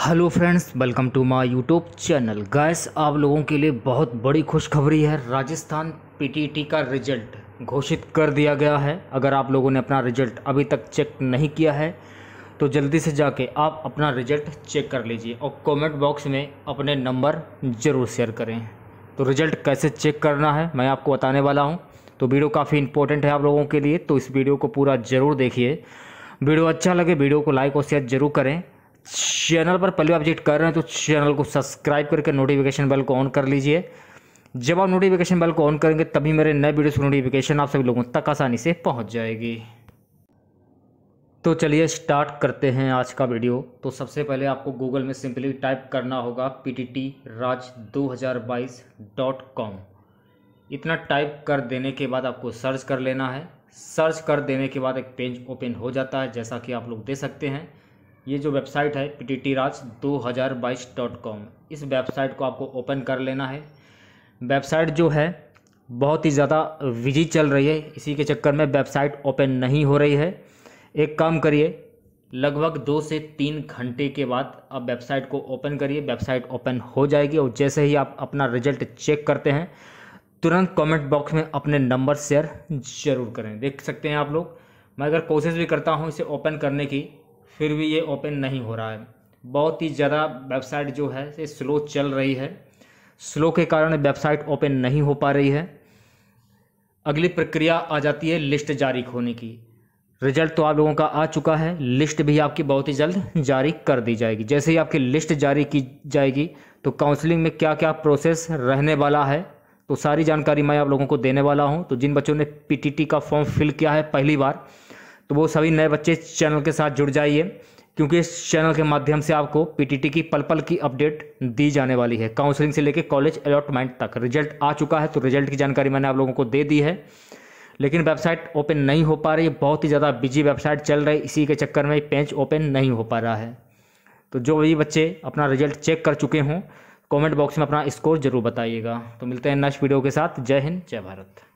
hello friends welcome to my YouTube channel guys आप लोगों के लिए बहुत बड़ी खुशखबरी है राजस्थान पीटीटी का रिजल्ट घोषित कर दिया गया है अगर आप लोगों ने अपना रिजल्ट अभी तक चेक नहीं किया है तो जल्दी से जाके आप अपना रिजल्ट चेक कर लीजिए और कमेंट बॉक्स में अपने नंबर ज़रूर शेयर करें तो रिजल्ट कैसे चेक करना है मैं आपको बताने वाला हूँ तो वीडियो काफ़ी इंपॉर्टेंट है आप लोगों के लिए तो इस वीडियो को पूरा ज़रूर देखिए वीडियो अच्छा लगे वीडियो को लाइक और शेयर ज़रूर करें चैनल पर पहले आप विजिट कर रहे हैं तो चैनल को सब्सक्राइब करके नोटिफिकेशन बेल को ऑन कर लीजिए जब आप नोटिफिकेशन बेल को ऑन करेंगे तभी मेरे नए वीडियोस की नोटिफिकेशन आप सभी लोगों तक आसानी से पहुंच जाएगी तो चलिए स्टार्ट करते हैं आज का वीडियो तो सबसे पहले आपको गूगल में सिंपली टाइप करना होगा पी टी टी राज दो हज़ार बाईस डॉट कॉम इतना टाइप कर देने के बाद आपको सर्च कर लेना है सर्च कर देने के बाद एक पेज ओपन हो जाता है जैसा कि आप लोग दे सकते हैं ये जो वेबसाइट है पी टी टी राज दो हज़ार बाईस डॉट कॉम इस वेबसाइट को आपको ओपन कर लेना है वेबसाइट जो है बहुत ही ज़्यादा विजी चल रही है इसी के चक्कर में वेबसाइट ओपन नहीं हो रही है एक काम करिए लगभग दो से तीन घंटे के बाद आप वेबसाइट को ओपन करिए वेबसाइट ओपन हो जाएगी और जैसे ही आप अपना रिजल्ट चेक करते हैं तुरंत कमेंट बॉक्स में अपने नंबर शेयर ज़रूर करें देख सकते हैं आप लोग मैं अगर कोशिश भी करता हूँ इसे ओपन करने की फिर भी ये ओपन नहीं हो रहा है बहुत ही ज़्यादा वेबसाइट जो है ये स्लो चल रही है स्लो के कारण वेबसाइट ओपन नहीं हो पा रही है अगली प्रक्रिया आ जाती है लिस्ट जारी होने की रिजल्ट तो आप लोगों का आ चुका है लिस्ट भी आपकी बहुत ही जल्द जारी कर दी जाएगी जैसे ही आपकी लिस्ट जारी की जाएगी तो काउंसलिंग में क्या क्या प्रोसेस रहने वाला है तो सारी जानकारी मैं आप लोगों को देने वाला हूं तो जिन बच्चों ने पीटीटी का फॉर्म फिल किया है पहली बार तो वो सभी नए बच्चे चैनल के साथ जुड़ जाइए क्योंकि इस चैनल के माध्यम से आपको पीटीटी की पल पल की अपडेट दी जाने वाली है काउंसलिंग से लेकर कॉलेज अलॉटमेंट तक रिजल्ट आ चुका है तो रिजल्ट की जानकारी मैंने आप लोगों को दे दी है लेकिन वेबसाइट ओपन नहीं हो पा रही है बहुत ही ज़्यादा बिजी वेबसाइट चल रही इसी के चक्कर में पेंच ओपन नहीं हो पा रहा है तो जो भी बच्चे अपना रिजल्ट चेक कर चुके हों कमेंट बॉक्स में अपना स्कोर जरूर बताइएगा तो मिलते हैं नेक्स्ट वीडियो के साथ जय हिंद जय भारत